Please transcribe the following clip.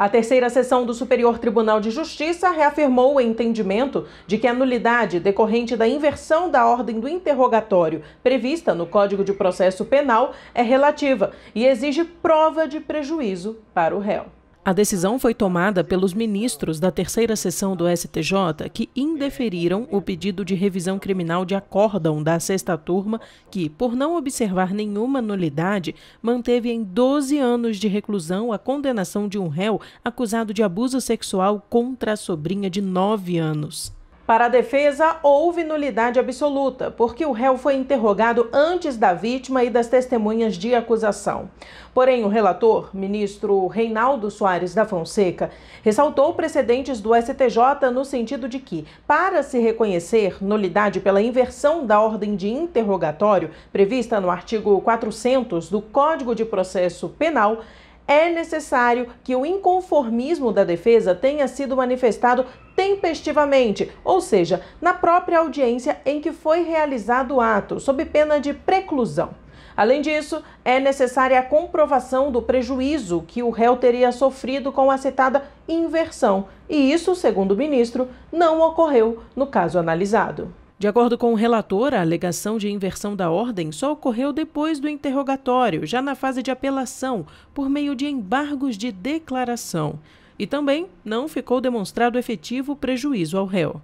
A terceira sessão do Superior Tribunal de Justiça reafirmou o entendimento de que a nulidade decorrente da inversão da ordem do interrogatório prevista no Código de Processo Penal é relativa e exige prova de prejuízo para o réu. A decisão foi tomada pelos ministros da terceira sessão do STJ, que indeferiram o pedido de revisão criminal de acórdão da sexta turma, que, por não observar nenhuma nulidade, manteve em 12 anos de reclusão a condenação de um réu acusado de abuso sexual contra a sobrinha de 9 anos. Para a defesa, houve nulidade absoluta, porque o réu foi interrogado antes da vítima e das testemunhas de acusação. Porém, o relator, ministro Reinaldo Soares da Fonseca, ressaltou precedentes do STJ no sentido de que, para se reconhecer nulidade pela inversão da ordem de interrogatório prevista no artigo 400 do Código de Processo Penal, é necessário que o inconformismo da defesa tenha sido manifestado tempestivamente, ou seja, na própria audiência em que foi realizado o ato, sob pena de preclusão. Além disso, é necessária a comprovação do prejuízo que o réu teria sofrido com a citada inversão, e isso, segundo o ministro, não ocorreu no caso analisado. De acordo com o relator, a alegação de inversão da ordem só ocorreu depois do interrogatório, já na fase de apelação, por meio de embargos de declaração. E também não ficou demonstrado efetivo prejuízo ao réu.